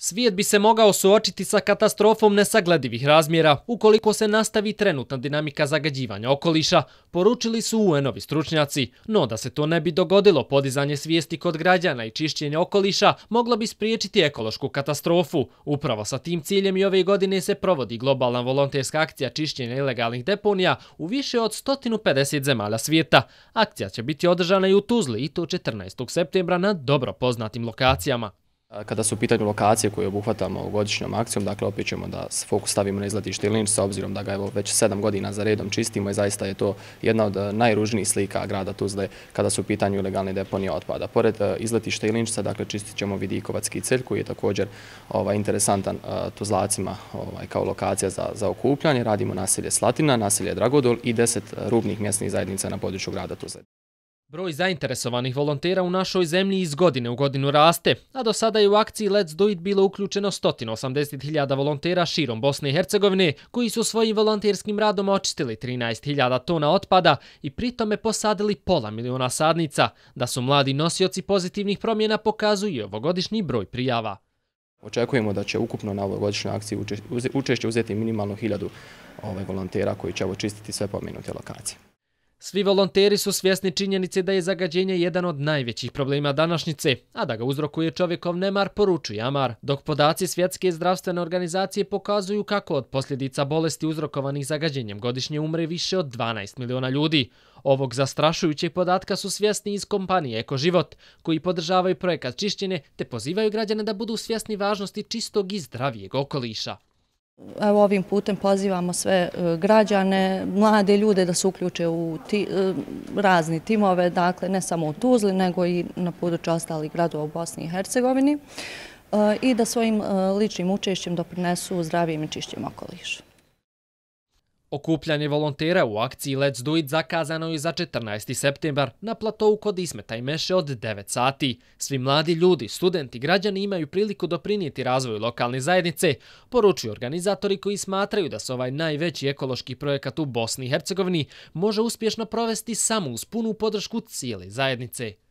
Svijet bi se mogao suočiti sa katastrofom nesagledivih razmjera ukoliko se nastavi trenutna dinamika zagađivanja okoliša, poručili su UN-ovi stručnjaci. No da se to ne bi dogodilo, podizanje svijesti kod građana i čišćenje okoliša moglo bi spriječiti ekološku katastrofu. Upravo sa tim ciljem i ove godine se provodi globalna volonterska akcija čišćenja ilegalnih deponija u više od 150 zemalja svijeta. Akcija će biti održana i u Tuzli i to 14. septembra na dobro poznatim lokacijama. Kada su u pitanju lokacije koje obuhvatamo u godišnjom akcijom, dakle opet ćemo da fokus stavimo na izletište Ilinč sa obzirom da ga već sedam godina za redom čistimo i zaista je to jedna od e, najružnijih slika grada Tuzle kada su u pitanju ilegalne deponije otpada. Pored e, izletište Ilinčca, dakle čistit ćemo Vidikovacki cilj koji je također ovaj, interesantan e, Tuzlacima ovaj, kao lokacija za okupljanje. Radimo naselje Slatina, naselje Dragodol i deset rubnih mjestnih zajednica na području grada Tuzle. Broj zainteresovanih volontera u našoj zemlji iz godine u godinu raste, a do sada je u akciji Let's Do It bilo uključeno 180.000 volontera širom Bosne i Hercegovine, koji su svojim volonterskim radom očistili 13.000 tona otpada i pritome posadili pola miliona sadnica. Da su mladi nosioci pozitivnih promjena pokazuju i ovogodišnji broj prijava. Očekujemo da će ukupno na ovogodišnjoj akciji učešće uzeti minimalno 1000 ovaj, volontera koji će očistiti sve pomenute lokacije. Svi volonteri su svjesni činjenice da je zagađenje jedan od najvećih problema današnjice, a da ga uzrokuje čovjekov nemar, poručuje Amar. Dok podaci Svjetske zdravstvene organizacije pokazuju kako od posljedica bolesti uzrokovanih zagađenjem godišnje umre više od 12 miliona ljudi. Ovog zastrašujućeg podatka su svjesni iz kompanije Eko Život, koji podržavaju projekat čišćene te pozivaju građane da budu svjesni važnosti čistog i zdravijeg okoliša ovim putem pozivamo sve e, građane, mlade ljude da se uključe u e, razni timove, dakle ne samo u Tuzli nego i na području ostalih gradova u Bosni i Hercegovini e, i da svojim ličnim učešćem doprinesu zdravijem i čišćem okolišu. Okupljanje volontera u akciji Let's Do It zakazano je za 14. septembar na platovu kod Ismeta i Meše od 9 sati. Svi mladi ljudi, studenti, građani imaju priliku doprinijeti razvoju lokalne zajednice, poručuju organizatori koji smatraju da se ovaj najveći ekološki projekat u Bosni i Hercegovini može uspješno provesti samo uz punu podršku cijele zajednice.